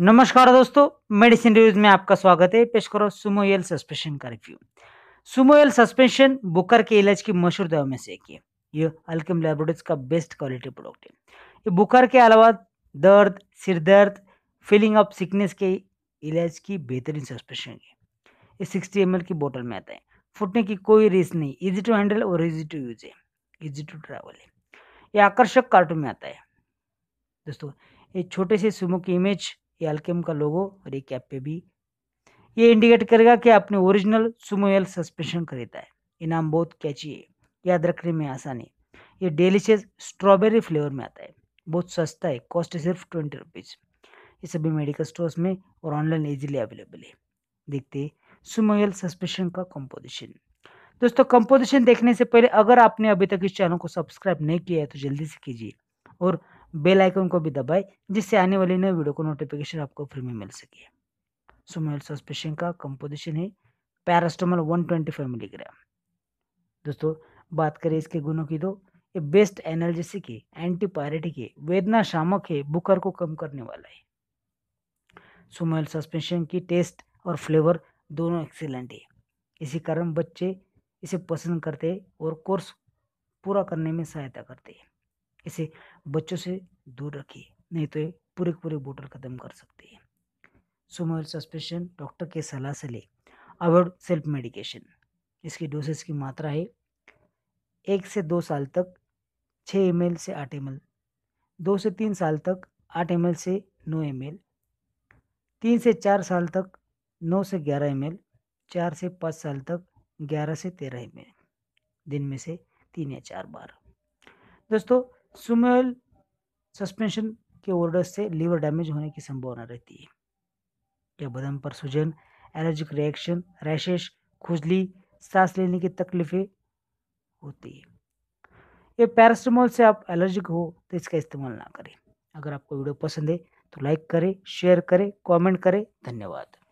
नमस्कार दोस्तों medicine reviews में आपका स्वागत है पेश करो सुमोयल सस्पेंशन का रिव्यू सुमोयल सस्पेंशन बुकर के इलाज की मशहूर दवा में से एक है ये अल्कम लेबोरेटरीज का बेस्ट क्वालिटी प्रोडक्ट है ये बुकर के अलावा दर्द सिर दर्द फीलिंग ऑफ सिकनेस के इलाज की बेहतरीन सस्पेंशन है ये सिक्सटी एम की बोटल में आता है फूटने की कोई रिस्क नहीं इजी टू हैंडल और इजी टू यूज है इजी टू ट्रैवल है ये आकर्षक कार्टून में आता है दोस्तों ये छोटे से सुमो की इमेज ये एल्केम का लोगो और ये कैप पे भी ये इंडिकेट करेगा कि आपने ओरिजिनल सुमोएल सस्पेंशन खरीदा है ये नाम बहुत कैची है याद रखने में आसानी ये डेलीशियस स्ट्रॉबेरी फ्लेवर में आता है बहुत सस्ता है कॉस्ट सिर्फ ट्वेंटी रुपीज़ ये सभी मेडिकल स्टोर्स में और ऑनलाइन इजीली अवेलेबल है देखते सुमोएल सस्पेंशन का कंपोजिशन दोस्तों कंपोजिशन देखने से पहले अगर आपने अभी तक इस चैनल को सब्सक्राइब नहीं किया है तो जल्दी से कीजिए और बेल आइकन को भी दबाएं जिससे आने वाली नए वीडियो को नोटिफिकेशन आपको फ्री में मिल सके सुमेल सस्पेशन का कंपोजिशन है पैरास्टोमल 125 मिलीग्राम दोस्तों बात करें इसके गुणों की तो ये बेस्ट एनर्जेसी के एंटीपायरेटिक है वेदना शामक है बुकर को कम करने वाला है सुमेल सस्पेंशन की टेस्ट और फ्लेवर दोनों एक्सीलेंट है इसी कारण बच्चे इसे पसंद करते हैं और कोर्स पूरा करने में सहायता करते हैं इसे बच्चों से दूर रखिए नहीं तो ये पूरे पूरे बोतल ख़त्म कर सकते हैं सुमोल सस्पेशन डॉक्टर के सलाह से ले अवॉइड सेल्फ मेडिकेशन इसकी डोसेज की मात्रा है एक से दो साल तक छः एम से आठ एम दो से तीन साल तक आठ एम से नौ एम तीन से चार साल तक नौ से ग्यारह एम चार से पाँच साल तक ग्यारह से तेरह एम दिन में से तीन या चार बार दोस्तों सुमेल सस्पेंशन के ऑर्डर से लीवर डैमेज होने की संभावना रहती है या बदन पर सूजन एलर्जिक रिएक्शन रैशेस खुजली सांस लेने की तकलीफें होती है ये पैरासीटामोल से आप एलर्जिक हो तो इसका इस्तेमाल ना करें अगर आपको वीडियो पसंद है तो लाइक करें शेयर करें कमेंट करें धन्यवाद